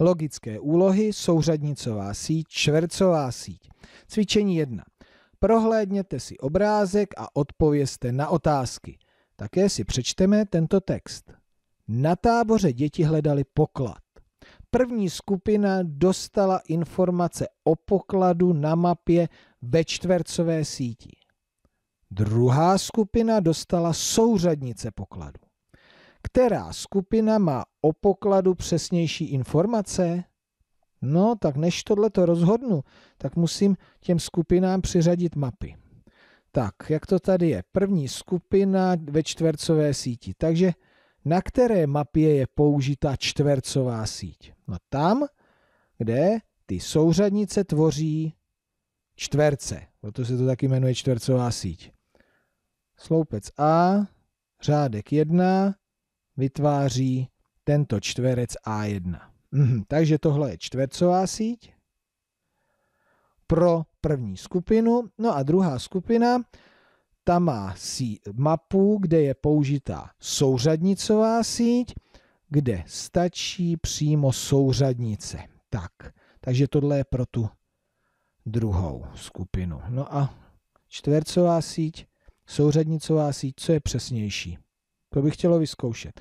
Logické úlohy, souřadnicová síť, čtvercová síť. Cvičení 1. Prohlédněte si obrázek a odpovězte na otázky. Také si přečteme tento text. Na táboře děti hledali poklad. První skupina dostala informace o pokladu na mapě ve čtvercové síti. Druhá skupina dostala souřadnice pokladu. Která skupina má o pokladu přesnější informace? No, tak než tohle to rozhodnu, tak musím těm skupinám přiřadit mapy. Tak, jak to tady je? První skupina ve čtvercové síti. Takže na které mapě je použita čtvercová síť? No tam, kde ty souřadnice tvoří čtverce. Proto no se to taky jmenuje čtvercová síť. Sloupec A, řádek 1, vytváří tento čtverec A1. Mhm, takže tohle je čtvercová síť pro první skupinu. No a druhá skupina, ta má sí, mapu, kde je použitá souřadnicová síť, kde stačí přímo souřadnice. Tak, takže tohle je pro tu druhou skupinu. No a čtvercová síť, souřadnicová síť, co je přesnější? To bych chtělo vyzkoušet.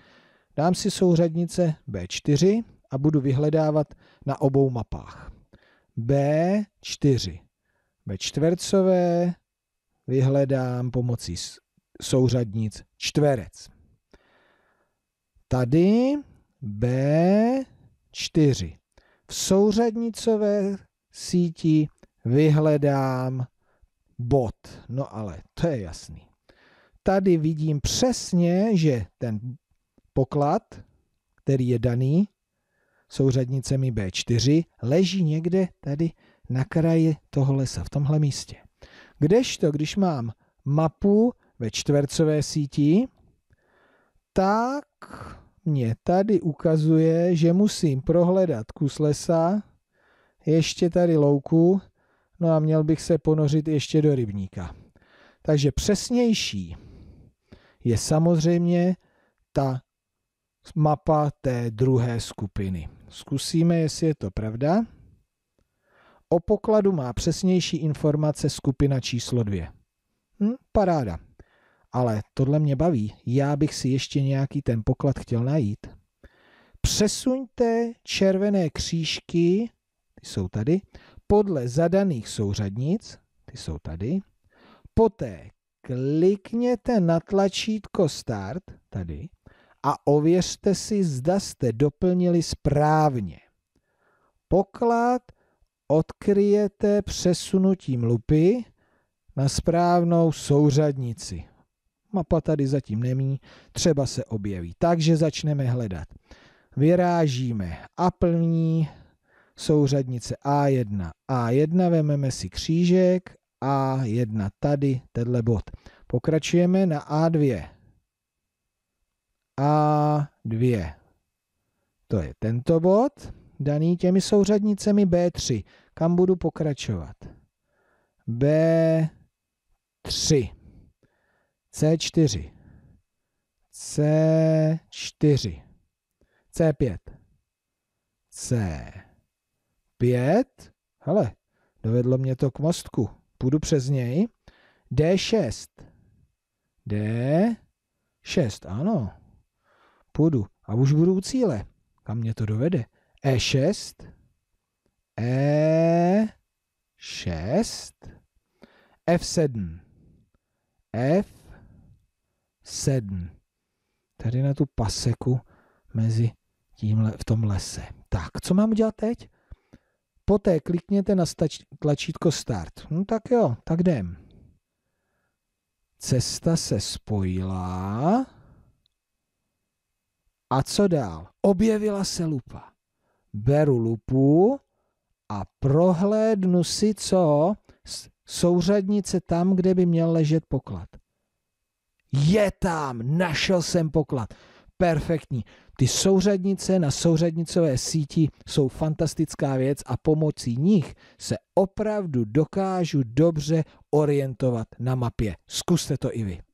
Dám si souřadnice B4 a budu vyhledávat na obou mapách. B4. B čtvercové vyhledám pomocí souřadnic čtverec. Tady B4. V souřadnicové síti vyhledám bod. No ale to je jasný tady vidím přesně, že ten poklad, který je daný souřadnicemi B4, leží někde tady na kraji toho lesa, v tomhle místě. Kdežto, když mám mapu ve čtvercové síti, tak mě tady ukazuje, že musím prohledat kus lesa, ještě tady louku, no a měl bych se ponořit ještě do rybníka. Takže přesnější je samozřejmě ta mapa té druhé skupiny. Zkusíme, jestli je to pravda. O pokladu má přesnější informace skupina číslo dvě. Hm, paráda. Ale tohle mě baví. Já bych si ještě nějaký ten poklad chtěl najít. Přesuňte červené křížky, ty jsou tady, podle zadaných souřadnic, ty jsou tady, poté klikněte na tlačítko Start tady a ověřte si, zda jste doplnili správně. Poklad odkryjete přesunutím lupy na správnou souřadnici. Mapa tady zatím nemí, třeba se objeví. Takže začneme hledat. Vyrážíme plní souřadnice A1, A1, vememe si křížek a1 tady, tenhle bod. Pokračujeme na A2. A2. To je tento bod, daný těmi souřadnicemi B3. Kam budu pokračovat? B3. C4. C4. C5. C5. Hele, dovedlo mě to k mostku. Půjdu přes něj. D6. D6, ano. Půjdu. A už budu u cíle. Kam mě to dovede? E6. E6. F7. F7. Tady na tu paseku mezi tímhle v tom lese. Tak, co mám udělat teď? Poté klikněte na tlačítko Start. No tak jo, tak jdem. Cesta se spojila. A co dál? Objevila se lupa. Beru lupu a prohlédnu si, co souřadnice tam, kde by měl ležet poklad. Je tam, našel jsem poklad perfektní. Ty souřadnice na souřadnicové síti jsou fantastická věc a pomocí nich se opravdu dokážu dobře orientovat na mapě. Zkuste to i vy.